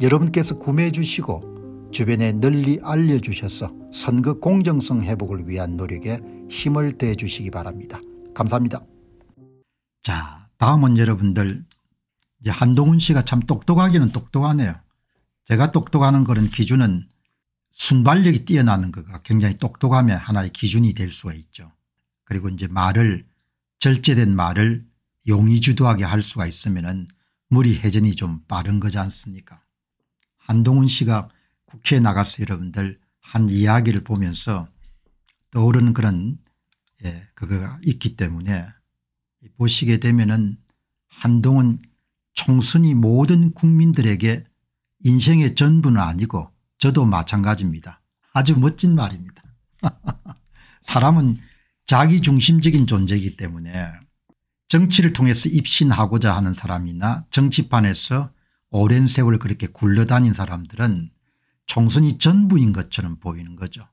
여러분께서 구매해 주시고 주변에 널리 알려주셔서 선거 공정성 회복을 위한 노력에 힘을 대 주시기 바랍니다. 감사합니다. 자 다음은 여러분들 한동훈 씨가 참 똑똑하기는 똑똑하네요. 제가 똑똑하는 그런 기준은 순발력이 뛰어나는 거가 굉장히 똑똑하의 하나의 기준이 될 수가 있죠. 그리고 이제 말을 절제된 말을 용의주도하게 할 수가 있으면 무리 이 회전이 좀 빠른 거지 않습니까 한동훈 씨가 국회에 나가서 여러분들 한 이야기를 보면서 떠오르는 그런 예, 그거가 있기 때문에 보시게 되면은 한동훈 총선이 모든 국민들에게 인생의 전부는 아니고 저도 마찬가지입니다. 아주 멋진 말입니다. 사람은 자기 중심적인 존재이기 때문에 정치를 통해서 입신하고자 하는 사람이나 정치판에서 오랜 세월 그렇게 굴러다닌 사람들은 총선이 전부인 것처럼 보이는 거죠.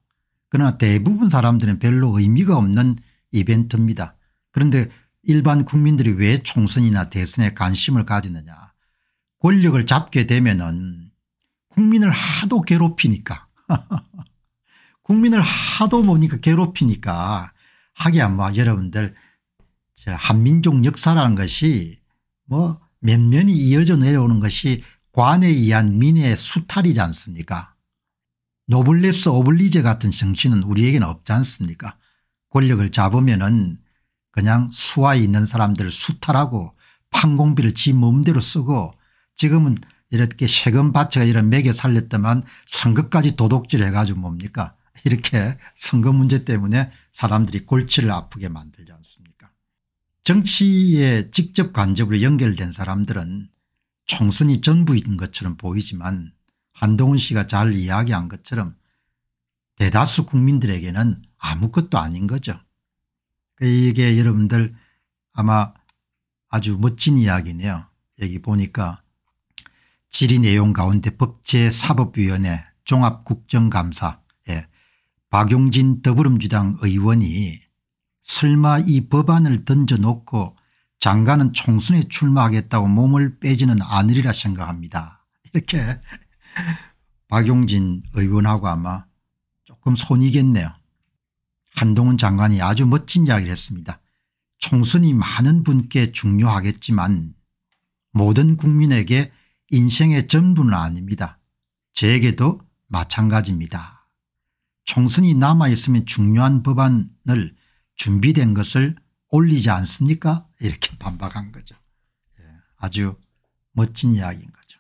그러나 대부분 사람들은 별로 의미가 없는 이벤트입니다. 그런데 일반 국민들이 왜 총선이나 대선에 관심을 가지느냐 권력을 잡게 되면 은 국민을 하도 괴롭히니까 국민을 하도 보니까 괴롭히니까 하기야 뭐 여러분들 한민족 역사라는 것이 뭐 면면이 이어져 내려오는 것이 관에 의한 민의 수탈이지 않습니까 노블레스 오블리제 같은 정신은 우리에게는 없지 않습니까 권력을 잡으면 은 그냥 수하에 있는 사람들 수탈하고 판공비를 지 몸대로 쓰고 지금은 이렇게 세금 바쳐가 이런 매개 살렸더만 선거까지 도둑질 해가지고 뭡니까 이렇게 선거 문제 때문에 사람들이 골치를 아프게 만들지 않습니까 정치에 직접 간접으로 연결된 사람들은 총선이 전부인 것처럼 보이지만 한동훈 씨가 잘 이야기한 것처럼 대다수 국민들에게는 아무것도 아닌 거죠. 이게 여러분들 아마 아주 멋진 이야기네요. 여기 보니까 질의 내용 가운데 법제사법위원회 종합국정감사 에 예, 박용진 더불어민주당 의원이 설마 이 법안을 던져놓고 장관은 총선에 출마하겠다고 몸을 빼지는 않으리라 생각합니다. 이렇게 박용진 의원하고 아마 조금 손이겠네요. 한동훈 장관이 아주 멋진 이야기를 했습니다. 총선이 많은 분께 중요하겠지만 모든 국민에게 인생의 전부는 아닙니다. 제게도 마찬가지입니다. 총선이 남아있으면 중요한 법안을 준비된 것을 올리지 않습니까 이렇게 반박한 거죠. 예, 아주 멋진 이야기인 거죠.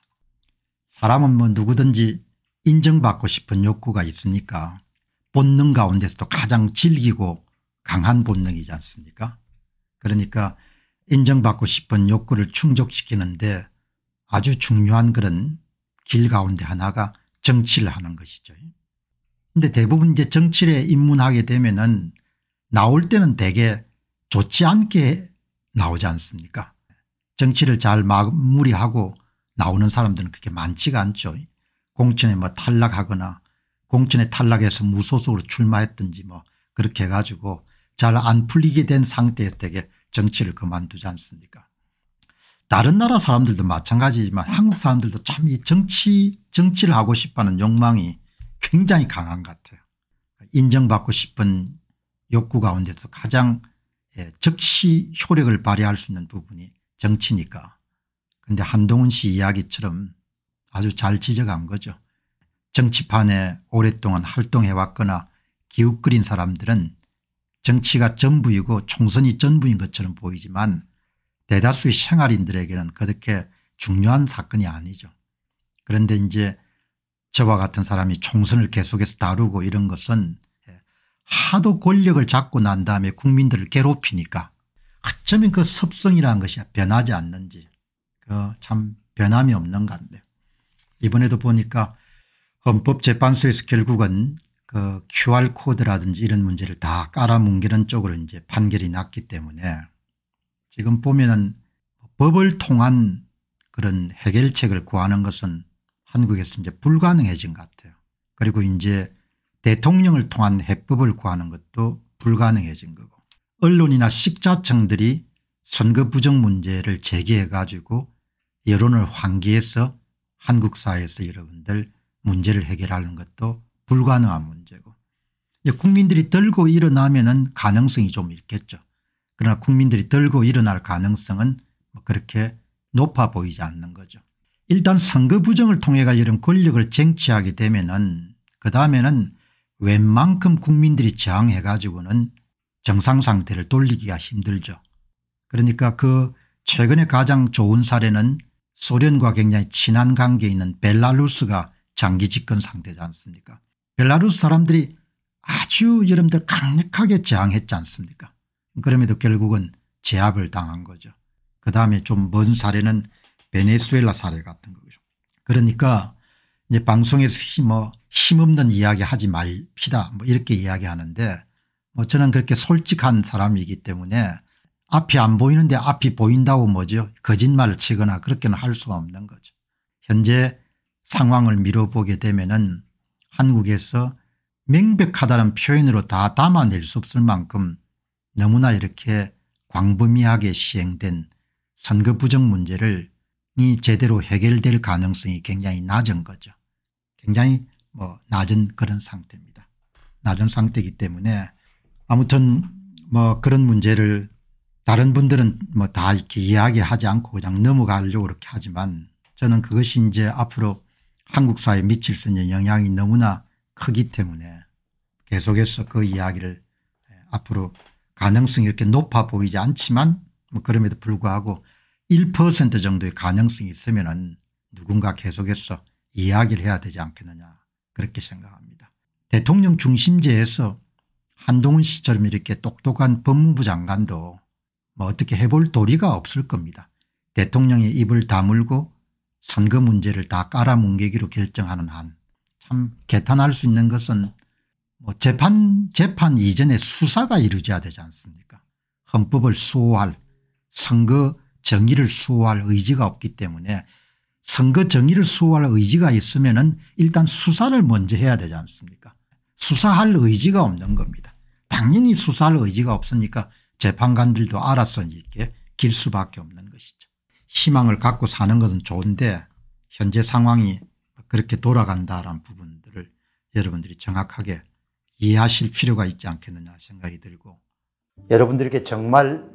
사람은 뭐 누구든지 인정받고 싶은 욕구가 있으니까 본능 가운데서도 가장 질기고 강한 본능이지 않습니까 그러니까 인정받고 싶은 욕구를 충족시키는데 아주 중요한 그런 길 가운데 하나가 정치를 하는 것이죠. 근데 대부분 이제 정치에 입문하게 되면은 나올 때는 되게 좋지 않게 나오지 않습니까 정치를 잘 마무리하고 나오는 사람들은 그렇게 많지가 않죠. 공천에 뭐 탈락하거나 공천에 탈락해서 무소속으로 출마했든지 뭐 그렇게 해가지고 잘 안 풀리게 된 상태에서 되게 정치를 그만두지 않습니까 다른 나라 사람들도 마찬가지지만 한국 사람들도 참 이 정치 정치를 하고 싶어하는 욕망이 굉장히 강한 것 같아요. 인정받고 싶은 욕구 가운데서 가장 즉시 예, 효력을 발휘할 수 있는 부분이 정치니까. 그런데 한동훈 씨 이야기처럼 아주 잘 지적한 거죠. 정치판에 오랫동안 활동해왔거나 기웃거린 사람들은 정치가 전부이고 총선이 전부인 것처럼 보이지만 대다수의 생활인들에게는 그렇게 중요한 사건이 아니죠. 그런데 이제 저와 같은 사람이 총선을 계속해서 다루고 이런 것은 하도 권력을 잡고 난 다음에 국민들을 괴롭히니까 어쩌면 그 섭성이라는 것이 변하지 않는지 그 참 변함이 없는 것 같네요. 이번에도 보니까 헌법재판소에서 결국은 그 QR코드라든지 이런 문제를 다 깔아뭉개는 쪽으로 이제 판결이 났기 때문에 지금 보면은 법을 통한 그런 해결책을 구하는 것은 한국에서 이제 불가능해진 것 같아요. 그리고 이제 대통령을 통한 해법을 구하는 것도 불가능해진 거고 언론이나 식자청들이 선거 부정 문제를 제기해 가지고 여론을 환기해서 한국 사회에서 여러분들 문제를 해결하는 것도 불가능한 문제고 국민들이 들고 일어나면 은 가능성이 좀 있겠죠. 그러나 국민들이 들고 일어날 가능성은 뭐 그렇게 높아 보이지 않는 거죠. 일단 선거 부정을 통해가 이런 권력을 쟁취하게 되면 은그 다음에는 웬만큼 국민들이 저항해 가지고는 정상상태를 돌리기가 힘들죠. 그러니까 그 최근에 가장 좋은 사례는 소련과 굉장히 친한 관계에 있는 벨라루스가 장기 집권 상태지 않습니까 벨라루스 사람들이 아주 여러분들 강력하게 저항했지 않습니까 그럼에도 결국은 제압을 당한 거죠. 그 다음에 좀 먼 사례는 베네수엘라 사례 같은 거죠. 그러니까 이제 방송에서 힘, 뭐, 힘없는 이야기 하지 말피다 뭐 이렇게 이야기하는데 뭐 저는 그렇게 솔직한 사람이기 때문에 앞이 안 보이는데 앞이 보인다고 뭐죠 거짓말을 치거나 그렇게는 할 수가 없는 거죠. 현재 상황을 미뤄보게 되면은 한국에서 명백하다는 표현으로 다 담아낼 수 없을 만큼 너무나 이렇게 광범위하게 시행된 선거 부정 문제를 이 제대로 해결될 가능성이 굉장히 낮은 거죠. 굉장히 뭐 낮은 그런 상태입니다. 낮은 상태이기 때문에 아무튼 뭐 그런 문제를 다른 분들은 뭐 다 이렇게 이야기하지 않고 그냥 넘어가려고 그렇게 하지만 저는 그것이 이제 앞으로 한국 사회에 미칠 수 있는 영향이 너무나 크기 때문에 계속해서 그 이야기를 예, 앞으로 가능성이 이렇게 높아 보이지 않지만 뭐 그럼에도 불구하고 1% 정도의 가능성이 있으면 은 누군가 계속해서 이야기를 해야 되지 않겠느냐 그렇게 생각합니다. 대통령 중심제에서 한동훈 씨처럼 이렇게 똑똑한 법무부 장관도 뭐 어떻게 해볼 도리가 없을 겁니다. 대통령의 입을 다물고 선거 문제를 다 깔아뭉개기로 결정하는 한 참 개탄할 수 있는 것은 뭐 재판 재판 이전에 수사가 이루어져야 되지 않습니까 헌법을 수호할 선거 정의를 수호할 의지가 없기 때문에 선거 정의를 수호할 의지가 있으면 은 일단 수사를 먼저 해야 되지 않습니까 수사할 의지가 없는 겁니다. 당연히 수사할 의지가 없으니까 재판관들도 알아서 이렇게 길 수밖에 없는 것이죠. 희망을 갖고 사는 것은 좋은데 현재 상황이 그렇게 돌아간다라는 부분들을 여러분들이 정확하게 이해하실 필요가 있지 않겠느냐 생각이 들고 여러분들에게 정말